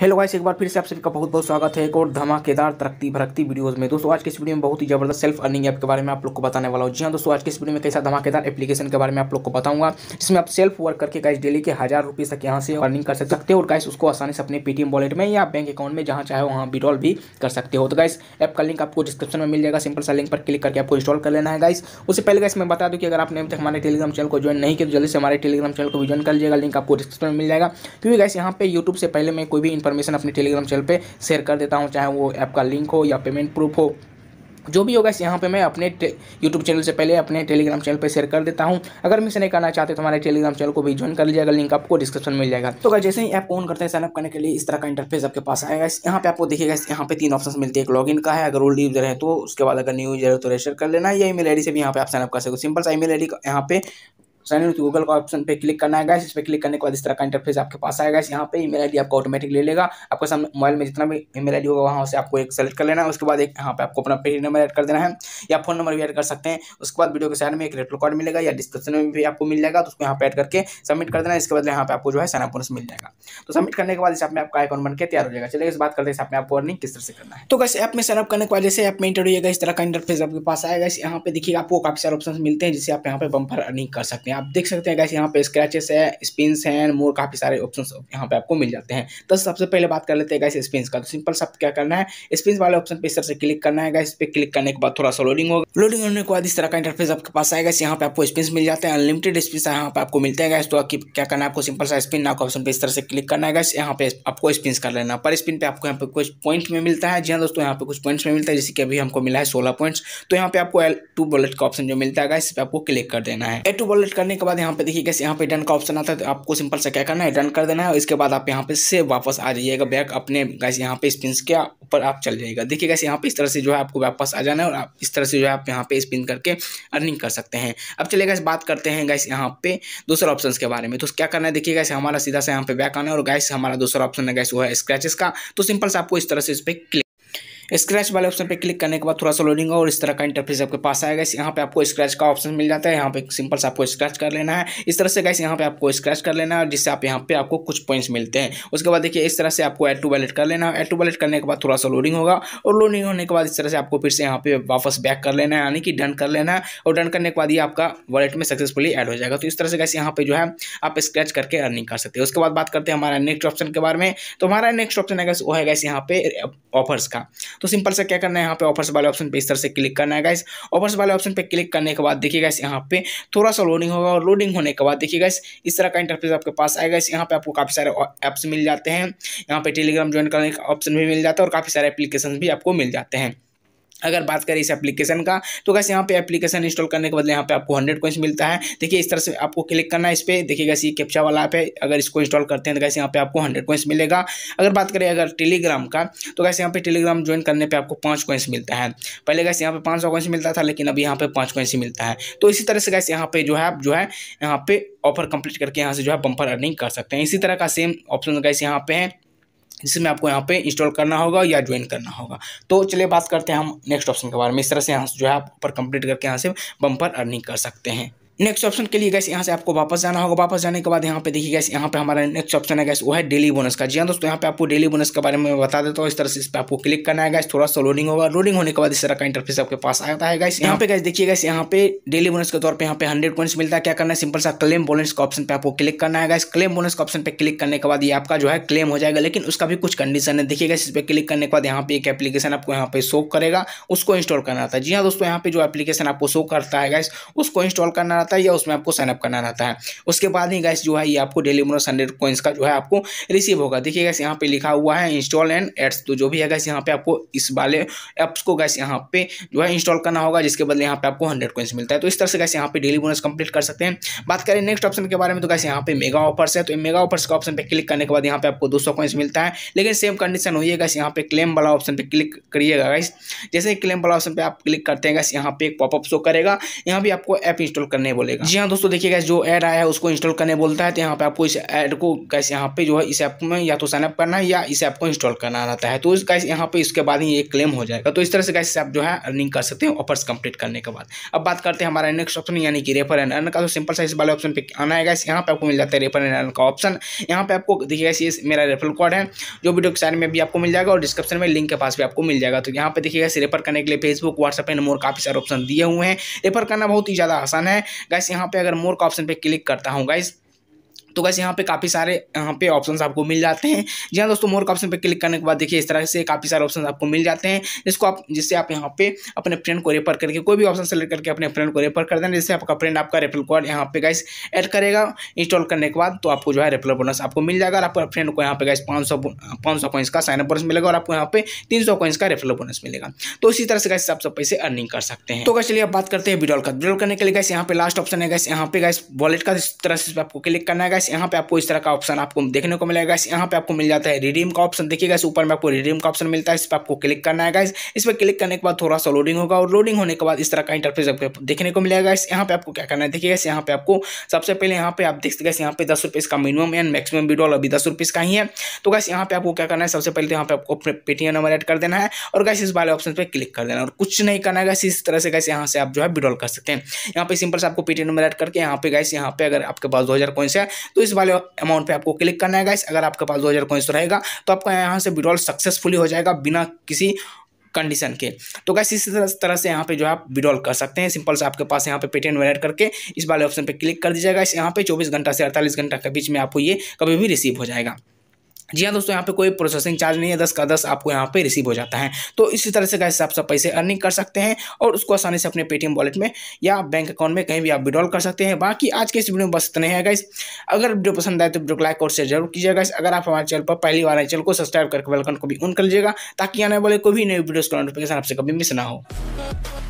hello guys एक बार फिर से आप सभी का बहुत बहुत स्वागत है एक और धमाकेदार तरक्की भरक्ती वीडियोस में दोस्तों आज के इस वीडियो में बहुत ही जबरदस्त सेल्फ अर्निंग ऐप के बारे में आप लोग को बताने वाला हूँ जी हाँ दोस्तों आज के इस वीडियो में कैसा धमाकेदार एप्लीकेशन के बारे में आप लोग को बताऊंगा जिसमें आप सेल्फ वर्क करके गाइस डेली के हज़ार रुपये तक यहाँ से अर्निंग कर सकते हो और गाइस उसको आसानी से अपने पेटीएम वॉलेट में या बैंक अकाउंट में जहाँ चाहे वहाँ विड्रॉल भी कर सकते हो तो गाइस ऐप का लिंक आपको डिस्क्रिप्शन में मिल जाएगा सिंपल सा लिंक पर क्लिक करके आपको इंस्टॉल कर लेना है गाइस उससे पहले गाइस मैं बता दूँ कि अगर आपने अभी तक हमारे टेलीग्राम चैनल को ज्वाइन नहीं किया तो जल्दी से हमारे टेलीग्राम चैनल को भी ज्वाइन कर लीजिएगा लिंक आपको डिस्क्रिप्शन में मिल जाएगा क्योंकि गाइस यहाँ पर यूट्यूब से पहले मैं कोई भी इन्फॉर्मेशन अपने टेलीग्राम चैनल पर शेयर कर देता हूँ चाहे वो ऐप का लिंक हो या पेमेंट प्रूफ हो जो भी होगा इस यहाँ पे मैं अपने यूट्यूब चैनल से पहले अपने टेलीग्राम चैनल पे शेयर कर देता हूँ अगर मिस नहीं करना चाहते तो हमारे टेलीग्राम चैनल को भी ज्वाइन कर लीजिएगा लिंक आपको डिस्क्रिप्शन मिल जाएगा तो अगर जैसे ही ऐप ऑन करते हैं साइनअप करने के लिए इस तरह का इंटरफेस आपके पास आएगा यहाँ पे आपको देखिएगा यहाँ पे तीन ऑप्शन मिलते हैं एक लॉग का है अगर ओल्ड यूजर है तो उसके बाद अगर न्यू यूजर है तो रजिस्टर कर लेना या ई मेल से भी यहाँ पे आप साइनअप कर सकते हो सिंपल सा ई मेल यहाँ पे साइन इन गूगल का ऑप्शन पे क्लिक करना है इस पर क्लिक करने के बाद इस तरह का इंटरफेस आपके पास आएगा यहाँ पे ईमेल आईडी आपको ऑटोमेटिक ले लेगा आपके सामने मोबाइल में जितना भी ईमेल आईडी होगा वहाँ से आपको एक सेलेक्ट कर लेना है उसके बाद एक यहाँ पे आपको अपना पे नंबर एड कर देना है या फोन नंबर भी एड कर सकते हैं उसके बाद वीडियो के साइड में एक रेट रिकॉर्ड मिलेगा या डिस्क्रिप्शन में भी आपको मिल जाएगा तो उसको यहाँ पे एड करके सबमिट कर देना है इसके बाद यहाँ पे आपको जो है साइन बोनस मिल जाएगा तो सबमिट करने के बाद इस में आपका अकाउंट बनकर तैयार हो जाएगा चलिए इस बात करते हैं आपको अर्निंग किस तरह से करना है तो कैसे ऐप में साइनअप करने के बाद जैसे ऐप में इंटरव्यू इस तरह का इंटरफेस आपके पास आएगा यहाँ पे देखिए आपको काफी सारे ऑप्शन मिलते हैं जिससे आप यहाँ पे बम्पर अर्निंग कर सकते हैं आप देख सकते हैं गैस यहाँ पे स्क्रैचेस है स्पिन्स हैं मोर काफ़ी सारे ऑप्शन यहाँ पे आपको मिल जाते हैं तो सबसे पहले बात कर लेते हैं गैस स्पिन का तो सिंपल सब क्या करना है स्पिन वाले ऑप्शन पे इस तरह से क्लिक करना है इस पर क्लिक करने के बाद थोड़ा सा लोडिंग होगा लोडिंग होने के बाद इस तरह का इंटरफेस आपके पास आएगा यहाँ पे आपको स्पिन मिल जाते हैं अनलिमिटेड स्पिन यहाँ पे आपको मिलते हैं तो क्या करना है आपको सिंपल सा स्पिन नाक ऑप्शन पर इस तरह से क्लिक करना है यहाँ पे आपको स्पिन कर लेना पर स्पिन पे आपको यहाँ पे कुछ पॉइंट में मिलता है जी हाँ दोस्तों यहाँ पे कुछ पॉइंट्स में मिलता है जैसे कि अभी हमको मिला है सोलह पॉइंट्स तो यहाँ पे आपको एल टू वॉलेट का ऑप्शन जो मिलता है इस पर आपको क्लिक कर देना है ए टू वॉलेट करने के बाद यहाँ पे देखिए कैसे यहाँ पे डन का ऑप्शन आता है तो आपको सिंपल से क्या करना है डन कर देना है इसके बाद आप यहाँ पे से वापस आ जाइएगा बैक अपने गैस यहाँ पे स्पिन के ऊपर आप चल जाइएगा देखिए कैसे यहाँ पे इस तरह से जो है आपको वापस आ जाना है और आप इस तरह से जो है आप यहाँ पे स्पिन करके अर्निंग कर सकते हैं अब चलिए गैस बात करते हैं गैस यहाँ पे दूसरे ऑप्शन के बारे में तो क्या करना है देखिए गैस हमारा सीधा से यहाँ पे बैक आना है और गैस हमारा दूसरा ऑप्शन है गैस वो है स्क्रैचेस का तो सिंपल से आपको इस तरह से इस पर क्लिक स्क्रैच वाले ऑप्शन पे क्लिक करने के बाद थोड़ा सा लोडिंग और इस तरह का इंटरफेस आपके पास आएगा यहाँ पे आपको स्क्रैच का ऑप्शन मिल जाता है यहाँ पे सिंपल से आपको स्क्रैच कर लेना है इस तरह से गैस यहाँ पे आपको स्क्रैच कर लेना है जिससे आप यहाँ पे आपको कुछ पॉइंट्स मिलते हैं उसके बाद देखिए इस तरह से आपको एड टू वैलेट कर लेना है एड टू वैलेट करने के बाद थोड़ा सा लोडिंग होगा और लोडिंग होने के बाद इस तरह से आपको फिर से यहाँ पे वापस बैक कर लेना है यानी कि डन कर लेना है और डन करने के बाद ये आपका वॉलेट में सक्सेसफुली एड हो जाएगा तो इस तरह से गैस यहाँ पे जो है आप स्क्रैच करके अर्निंग कर सकते हैं उसके बाद बात करते हैं हमारा नेक्स्ट ऑप्शन के बारे में तो हमारा नेक्स्ट ऑप्शन है गैस वो है गैस यहाँ पे ऑफर्स का तो सिंपल से क्या करना है यहाँ पे ऑफर्स वाले ऑप्शन पे इस तरह से क्लिक करना है गाइस ऑफर्स वाले ऑप्शन पे क्लिक करने के बाद देखिए गाइस यहाँ पे थोड़ा सा लोडिंग होगा और लोडिंग होने के बाद देखिए गाइस इस तरह का इंटरफेस आपके पास आएगा इस यहाँ पे आपको काफ़ी सारे ऐप्स मिल जाते हैं यहाँ पे टेलीग्राम ज्वाइन करने का ऑप्शन भी मिल जाता है और काफ़ी सारे एप्लीकेशन भी आपको मिल जाते हैं अगर बात करें इस एप्लीकेशन का तो कैसे यहाँ पे एप्लीकेशन इंस्टॉल करने के बदले यहाँ पे आपको हंड्रेड कोइंस मिलता है देखिए इस तरह से आपको क्लिक करना है इस पर देखिए कैसे कैप्चा वाला ऐप है अगर इसको इंस्टॉल करते हैं तो कैसे यहाँ पे आपको हंड्रेड कोइंस मिलेगा अगर बात करें अगर टेलीग्राम का तो कैसे यहाँ पे टेलीग्राम ज्वाइन करने पर आपको पाँच कोइंस मिलता है पहले कैसे यहाँ पे पाँच सौ मिलता था लेकिन अभी यहाँ पे पाँच कोइंस ही मिलता है तो इसी तरह से कैसे यहाँ पे जो है आप जो है यहाँ पे ऑफर कंप्लीट करके यहाँ से जो है बम्पर अर्निंग कर सकते हैं इसी तरह का सेम ऑप्शन कैसे यहाँ पे है जिसमें आपको यहाँ पे इंस्टॉल करना होगा या ज्वाइन करना होगा तो चलिए बात करते हैं हम नेक्स्ट ऑप्शन के बारे में इस तरह से यहाँ जो है आप ऊपर कंप्लीट करके यहाँ से बम्पर अर्निंग कर सकते हैं नेक्स्ट ऑप्शन के लिए गैस यहाँ से आपको वापस जाना होगा वापस जाने के बाद यहाँ पे देखिए गैस यहाँ पे हमारा नेक्स्ट ऑप्शन है गैस वो है डेली बोनस का जी हाँ दोस्तों यहाँ पे आपको डेली बोनस के बारे में बता देता हूँ इस तरह से इस पर आपको क्लिक करना है गैस थोड़ा सा लोडिंग होगा लोडिंग होने के बाद इस तरह का इंटरफेस आपके पास आता है गैस यहाँ पे गैस देखिए गैस यहाँ पे डेली बोनस के तौर पर यहाँ पे हंड्रेड पॉइंट्स मिलता है क्या करना है सिंपल सा क्लेम बोनस का ऑप्शन पर आपको क्लिक करना है गैस क्लेम बोनस का ऑप्शन पर क्लिक करने के बाद ये आपका जो है क्लेम हो जाएगा लेकिन उसका भी कुछ कंडीशन है देखिए गैस इस पर क्लिक करने के बाद यहाँ पे एक एप्लीकेशन आपको यहाँ पे शो करेगा उसको इंस्टॉल करना था जी हाँ दोस्तों यहाँ पे जो एप्लीकेशन आपको शो करता है गैस उसको इंस्टॉल करना रहता है या उसमें आपको साइनअप करना रहता है उसके बाद ही गैस जो है ये आपको डेली बोनस हंड्रेड कोइंस का जो है आपको रिसीव होगा देखिए गैस यहाँ पे लिखा हुआ है इंस्टॉल एंड एड्स तो जो भी है गैस यहाँ पे आपको इस वाले एप्स को गैस यहाँ पे जो है इंस्टॉल करना होगा जिसके बदले यहाँ पे आपको हंड्रेड कोइंस मिलता है तो इस तरह से गैस यहाँ पे डेली बोनस कंप्लीट कर सकते हैं बात करें नेक्स्ट ऑप्शन के बारे में तो गैस यहाँ पे मेगा ऑफर्स है तो मेगा ऑफर्स का ऑप्शन पर क्लिक करने के बाद यहाँ पे आपको दो सौ मिलता है लेकिन सेम कंडीशन हुई है गैस यहाँ पे क्लेम वाला ऑप्शन पर क्लिक करिएगा गैस जैसे क्लेम वाला ऑप्शन पर आप क्लिक करते हैं गैस यहाँ पे एक पॉपअप शो करेगा यहाँ भी आपको ऐप इंस्टॉल करने करने बोलेगा जी हाँ दोस्तों देखिएगा जो ऐड आया है उसको इंस्टॉल करने बोलता है तो यहाँ पे आपको इस ऐड को कैसे यहाँ पे जो है इस ऐप में या तो साइनअप करना है या इस ऐप को इंस्टॉल करना रहता है तो इस यहाँ पे इसके बाद ही एक क्लेम हो जाएगा तो इस तरह से कैसे आप जो है अर्निंग कर सकते हैं ऑफर्स कंप्लीट करने के बाद अब बात करते हैं हमारा नेक्स्ट ऑप्शन यानी कि रेफर एंड अर्न का तो सिंपल साइज वाले ऑप्शन पर आना है गैस यहाँ पर आपको मिल जाता है रेफर एंड अर्न का ऑप्शन यहाँ पे आपको देखिएगा ये मेरा रेफर कोड है जो वीडियो के साइड में भी आपको मिल जाएगा और डिस्क्रिप्शन में लिंक के पास भी आपको मिल जाएगा तो यहाँ पे देखिएगा रेफर करने के लिए फेसबुक व्हाट्सअप एंड मोर काफी सारे ऑप्शन दिए हुए हैं रेफर करना बहुत ही ज़्यादा आसान है गाइस यहाँ पे अगर मोर का ऑप्शन पे क्लिक करता हूँ गाइस तो बस यहाँ पे काफ़ी सारे यहाँ पे ऑप्शंस आपको मिल जाते हैं जी हाँ दोस्तों मोर का ऑप्शन पे क्लिक करने के बाद देखिए इस तरह से काफ़ी सारे ऑप्शंस आपको मिल जाते हैं जिसको आप जिससे आप यहाँ पे अपने फ्रेंड को रेफर करके कोई भी ऑप्शन सेलेक्ट करके अपने फ्रेंड को रेफर कर देना जिससे आपका फ्रेंड आपका रेफर कोड यहाँ पे गैस एड करेगा इंस्टॉल करने के बाद तो आपको जो है रेफर बोनस आपको मिल जाएगा और आपका फ्रेंड को यहाँ पे गैस पाँच सौ पाँच सौ कोइंस का साइनअप बोनस मिलेगा और आपको यहाँ पे तीन सौ कोइंस का रेफर बोनस मिलेगा तो इसी तरह से गैस आप सब पैसे अर्निंग कर सकते हैं तो गैस चलिए आप बात करते हैं विड्रॉल का विड्रॉल करने के लिए गैस यहाँ पे लास्ट ऑप्शन है गैस यहाँ पे गैस वॉलेट का इस तरह से आपको क्लिक करना है गैस यहाँ पे आपको इस तरह का ऑप्शन आपको देखने को मिलेगा गैस यहाँ पे आपको मिल जाता है रिडीम का ऑप्शन देखिए गैस ऊपर में आपको रिडीम का ऑप्शन मिलता है इस पर आपको क्लिक करना है गैस इस पर क्लिक करने के बाद थोड़ा सा लोडिंग होगा और लोडिंग होने के बाद इस तरह का इंटरफेस आपको देखने को मिलेगा गैस यहाँ पे आपको क्या करना है देखिए गैस यहाँ पे आपको सबसे पहले यहाँ पे आप देख सकते यहाँ पे दस रुपीज़ का मिनिमम एंड मैक्सिमम विड्रॉल अभी दस रुपीज़ का ही है तो गैस यहाँ पे आपको क्या करना है सबसे पहले तो यहाँ पे आपको अपने पेटीएम नंबर एड कर देना है और गैस इस वाले ऑप्शन पर क्लिक कर देना और कुछ नहीं करना है गैस इस तरह से गैस यहाँ से आप जो है विड्रॉल कर सकते हैं यहाँ पे सिंपल से आपको पेटीएम नंबर एड करके यहाँ पे गैस यहाँ पे अगर आपके पास दो हज़ार कोइंस है तो इस वाले अमाउंट पर आपको क्लिक करना है गाइस अगर आपके पास दो हज़ार तो रहेगा तो आपका यहाँ से विड्रॉल सक्सेसफुली हो जाएगा बिना किसी कंडीशन के तो गैस इसी तरह से यहाँ पे जो है आप विड्रॉल कर सकते हैं सिंपल से आपके पास यहाँ पे पेटीएम वैलेट करके इस वाले ऑप्शन पे क्लिक कर दीजिएगा इस यहाँ पे 24 घंटा से 48 घंटा के बीच में आपको ये कभी भी रिसीव हो जाएगा जी हाँ दोस्तों यहाँ पे कोई प्रोसेसिंग चार्ज नहीं है दस का दस आपको यहाँ पे रिसीव हो जाता है तो इसी तरह से गैस आप सब पैसे अर्निंग कर सकते हैं और उसको आसानी से अपने पेटीएम वॉलेट में या बैंक अकाउंट में कहीं भी आप विड्रॉल कर सकते हैं बाकी आज के इस वीडियो में बस इतने हैं गैस अगर वीडियो पसंद आए तो वीडियो को लाइक और शेयर जरूर कीजिएगा अगर आप हमारे चैनल पर पहली बार चैनल को सब्सक्राइब करके बेलकन को भी ऑन कर लीजिएगा ताकि आने वाले कोई भी नई वीडियो का नोटिफिकेशन आपसे कभी मिस ना हो